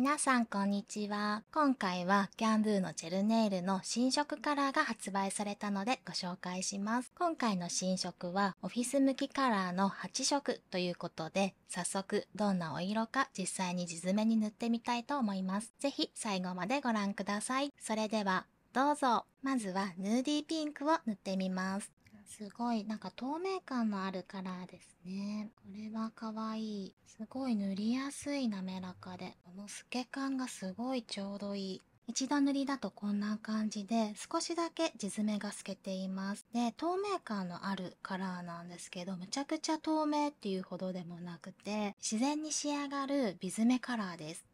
皆さんこんにちは。今回はキャンドーのジェルネイルの新色カラーが発売されたのでご紹介します。今回の新色はオフィス向きカラーの8色ということで、早速どんなお色か実際に地爪に塗ってみたいと思います。ぜひ最後までご覧ください。それではどうぞ。まずはヌーディーピンクを塗ってみます。すごいなんか透明感のあるカラーですねこれはかわいいすごい塗りやすい滑らかでこの透け感がすごいちょうどいい一度塗りだとこんな感じで少しだけ地爪が透けています。で、透明感のあるカラーなんですけど、むちゃくちゃ透明っていうほどでもなくて、自然に仕上がる美爪カラーです。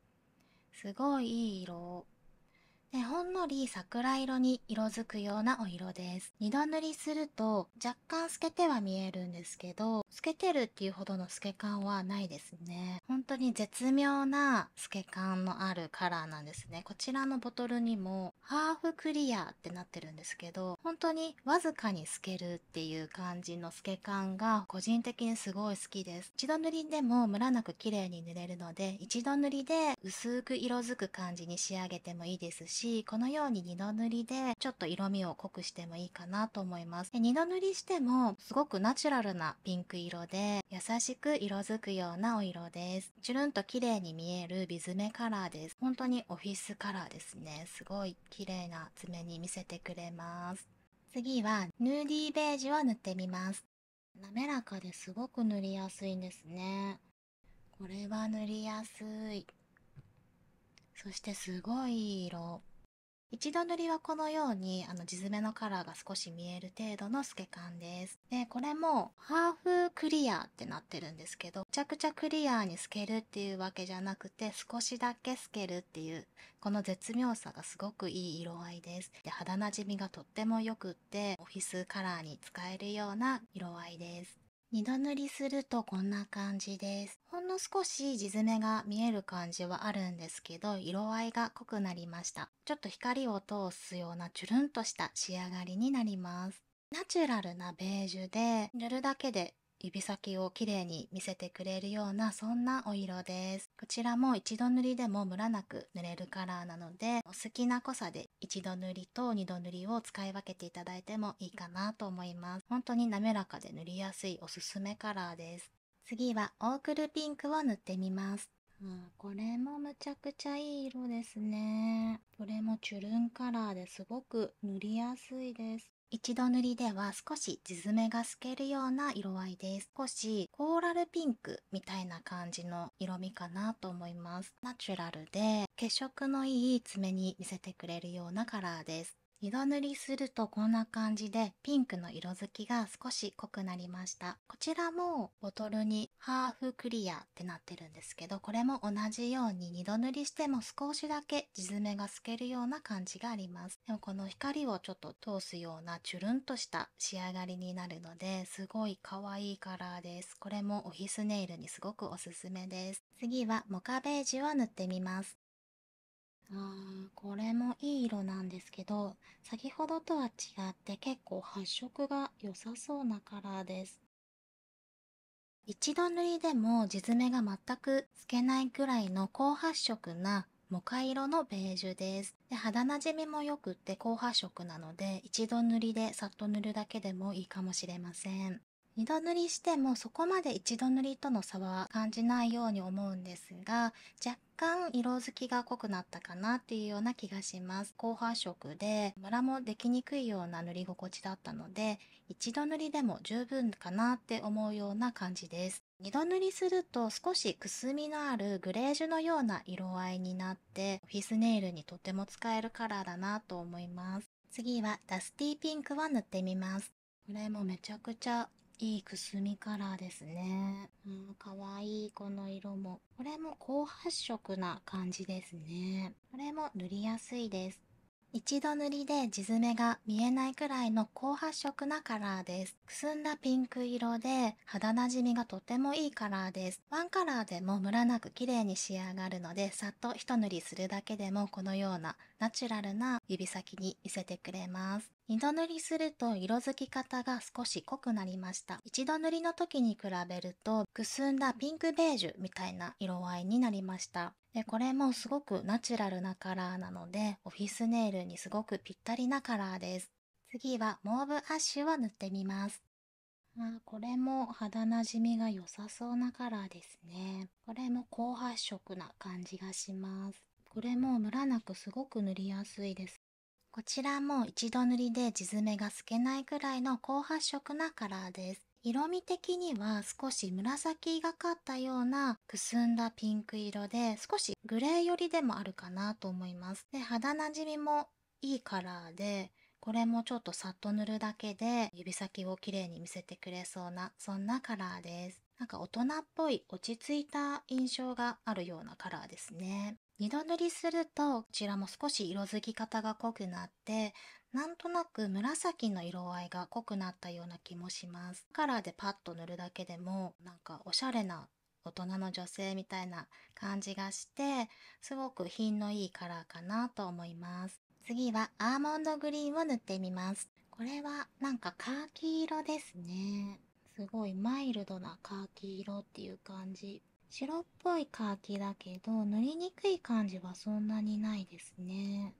すごいいい色。でほんのり桜色に色づくようなお色です。二度塗りすると若干透けては見えるんですけど透けてるっていうほどの透け感はないですね。本当に絶妙な透け感のあるカラーなんですね。こちらのボトルにもハーフクリアってなってるんですけど、本当にわずかに透けるっていう感じの透け感が個人的にすごい好きです。一度塗りでもムラなく綺麗に塗れるので、一度塗りで薄く色づく感じに仕上げてもいいですし、このように二度塗りでちょっと色味を濃くしてもいいかなと思います。で二度塗りしてもすごくナチュラルなピンク色色で、優しく色づくようなお色です。チュルンと綺麗に見えるビズメカラーです。本当にオフィスカラーですね。すごい綺麗な爪に見せてくれます。次は、ヌーディーベージュを塗ってみます。滑らかですごく塗りやすいんですね。これは塗りやすい。そしてすごい色。一度塗りはこのようにあの地爪のカラーが少し見える程度の透け感ですでこれもハーフクリアってなってるんですけどめちゃくちゃクリアに透けるっていうわけじゃなくて少しだけ透けるっていうこの絶妙さがすごくいい色合いですで肌なじみがとってもよくってオフィスカラーに使えるような色合いです二度塗りするとこんな感じですほんの少し地爪が見える感じはあるんですけど色合いが濃くなりましたちょっと光を通すようなチュルンとした仕上がりになりますナチュラルなベージュで塗るだけで指先をきれいに見せてくれるようなそんなお色ですこちらも一度塗りでもムラなく塗れるカラーなのでお好きな濃さで一度塗りと二度塗りを使い分けていただいてもいいかなと思います本当に滑らかで塗りやすいおすすめカラーです次はオークルピンクを塗ってみますうん、これもむちゃくちゃいい色ですね。これもチュルンカラーですごく塗りやすいです。一度塗りでは少し地爪が透けるような色合いです少しコーラルピンクみたいな感じの色味かなと思いますナチュラルで血色のいい爪に見せてくれるようなカラーです色塗りするとこんな感じでピンクの色づきが少し濃くなりましたこちらもボトルにハーフクリアってなってるんですけどこれも同じように2度塗りしても少しだけ地爪が透けるような感じがありますでもこの光をちょっと通すようなチュルンとした仕上がりになるのですごい可愛いカラーですこれもオフィスネイルにすごくおすすめです次はモカベージュを塗ってみますあーこれもいい色なんですけど先ほどとは違って結構発色が良さそうなカラーです一度塗りでも地爪が全く透けないくらいの高発色なモカ色のベージュですで肌なじみも良くって高発色なので一度塗りでさっと塗るだけでもいいかもしれません2度塗りしてもそこまで1度塗りとの差は感じないように思うんですが若干色づきが濃くなったかなっていうような気がします後発色でムラもできにくいような塗り心地だったので1度塗りでも十分かなって思うような感じです2度塗りすると少しくすみのあるグレージュのような色合いになってオフィスネイルにとても使えるカラーだなと思います次はダスティーピンクを塗ってみますこれもめちゃくちゃいいくすみカラーですね。うん、かわいいこの色も。これも高発色な感じですね。これも塗りやすいです。一度塗りで地爪が見えないくらいの高発色なカラーです。くすんだピンク色で肌なじみがとてもいいカラーです。ワンカラーでもムラなく綺麗に仕上がるので、さっと一塗りするだけでもこのようなナチュラルな指先に見せてくれます。二度塗りすると色づき方が少し濃くなりました。一度塗りの時に比べるとくすんだピンクベージュみたいな色合いになりました。でこれもすごくナチュラルなカラーなのでオフィスネイルにすごくぴったりなカラーです次はモーブアッシュを塗ってみますあこれも肌なじみが良さそうなカラーですねこれも高発色な感じがしますこれもムラなくすごく塗りやすいですこちらも一度塗りで地爪が透けないくらいの高発色なカラーです色味的には少し紫がかったようなくすんだピンク色で少しグレー寄りでもあるかなと思います。で、肌なじみもいいカラーで、これもちょっとさっと塗るだけで指先をきれいに見せてくれそうな、そんなカラーです。なんか大人っぽい落ち着いた印象があるようなカラーですね。二度塗りすると、こちらも少し色づき方が濃くなって、なんとなく紫の色合いが濃くなったような気もします。カラーでパッと塗るだけでも、なんかおしゃれな大人の女性みたいな感じがして、すごく品のいいカラーかなと思います。次はアーモンドグリーンを塗ってみます。これはなんかカーキ色ですね。すごいマイルドなカーキ色っていう感じ。白っぽいカーキだけど塗りにくい感じはそんなにないですね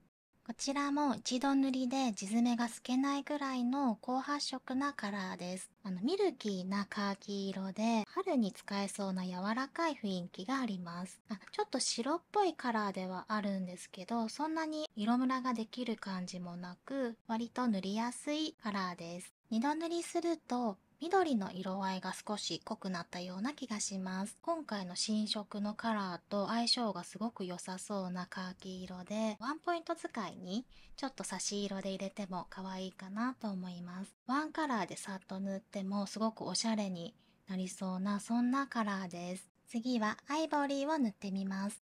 こちらも一度塗りで地爪が透けないぐらいの高発色なカラーですあのミルキーなカーキ色で春に使えそうな柔らかい雰囲気がありますあちょっと白っぽいカラーではあるんですけどそんなに色ムラができる感じもなく割と塗りやすいカラーです二度塗りすると緑の色合いが少し濃くなったような気がします。今回の新色のカラーと相性がすごく良さそうなカーキ色で、ワンポイント使いにちょっと差し色で入れても可愛いかなと思います。ワンカラーでさっと塗ってもすごくおしゃれになりそうなそんなカラーです。次はアイボリーを塗ってみます。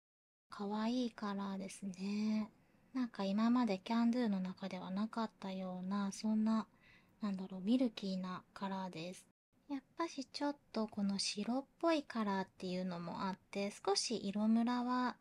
可愛いカラーですね。なんか今までキャンドゥの中ではなかったような、そんななんだろうミルキーなカラーですやっぱしちょっとこの白っぽいカラーっていうのもあって少し色ムラは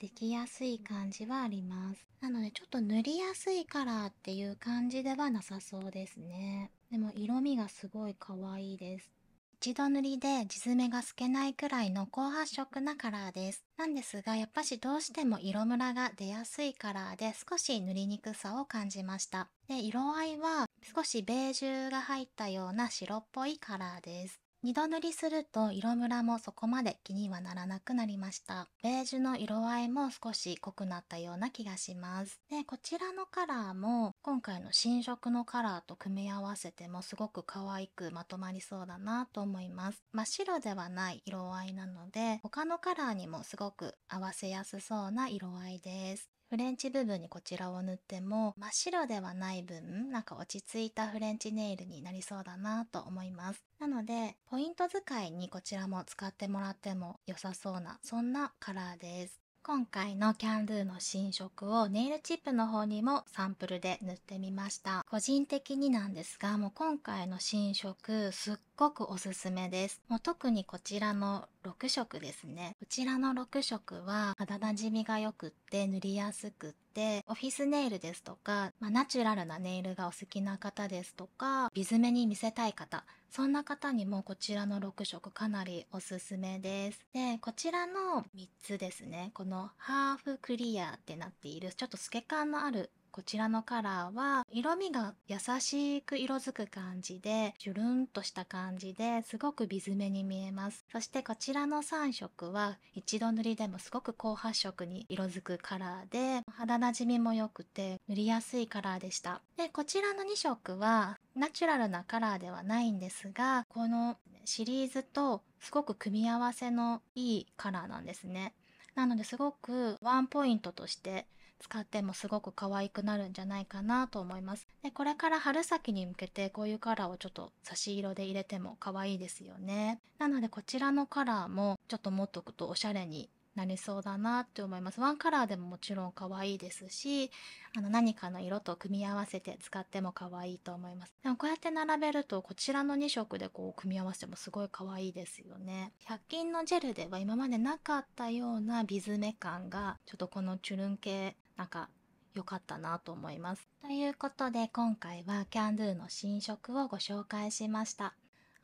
できやすい感じはありますなのでちょっと塗りやすいカラーっていう感じではなさそうですねでも色味がすごい可愛いです一度塗りで地爪が透けないくらいの高発色なカラーです。なんですが、やっぱしどうしても色ムラが出やすいカラーで少し塗りにくさを感じました。で、色合いは少しベージュが入ったような白っぽいカラーです。二度塗りすると色ムラもそこまで気にはならなくなりました。ベージュの色合いも少し濃くなったような気がします。で、こちらのカラーも今回の新色のカラーと組み合わせてもすごく可愛くまとまりそうだなと思います。真っ白ではない色合いなので他のカラーにもすごく合わせやすそうな色合いです。フレンチ部分にこちらを塗っても真っ白ではない分なんか落ち着いたフレンチネイルになりそうだなと思いますなのでポイント使いにこちらも使ってもらっても良さそうなそんなカラーです今回のキャンドゥの新色をネイルチップの方にもサンプルで塗ってみました。個人的になんですが、もう今回の新色すっごくおすすめです。もう特にこちらの6色ですね。こちらの6色は肌なじみが良くって塗りやすくって、オフィスネイルですとか、まあ、ナチュラルなネイルがお好きな方ですとか、ビズめに見せたい方、そんな方にもこちらの6色かなりおすすめです。で、こちらの3つですね。このハーフクリアってなっている、ちょっと透け感のあるこちらのカラーは色味が優しく色づく感じで、ジュルンとした感じですごくビズめに見えます。そしてこちらの3色は一度塗りでもすごく高発色に色づくカラーで、肌なじみも良くて塗りやすいカラーでした。で、こちらの2色はナチュラルなカラーではないんですが、このシリーズとすごく組み合わせのいいカラーなんですね。なのですごくワンポイントとして使ってもすごく可愛くなるんじゃないかなと思いますでこれから春先に向けてこういうカラーをちょっと差し色で入れても可愛いですよねなのでこちらのカラーもちょっと持っとくとおしゃれになりそうだなって思います。ワンカラーでももちろん可愛いですし、あの何かの色と組み合わせて使っても可愛いと思います。でもこうやって並べるとこちらの2色でこう組み合わせてもすごい可愛いですよね。100均のジェルでは今までなかったようなビズメ感がちょっとこのチュルン系なんか良かったなと思います。ということで今回はキャンドゥの新色をご紹介しました。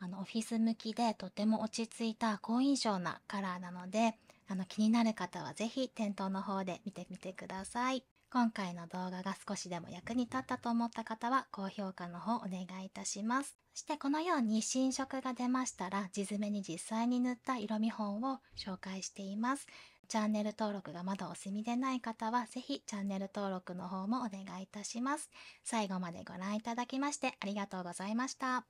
あのオフィス向きでとても落ち着いた好印象なカラーなのであの気になる方は是非店頭の方で見てみてください。今回の動画が少しでも役に立ったと思った方は高評価の方お願いいたします。そしてこのように新色が出ましたら地爪に実際に塗った色見本を紹介しています。チャンネル登録がまだお済みでない方は、ぜひチャンネル登録の方もお願いいたします。最後までご覧いただきましてありがとうございました。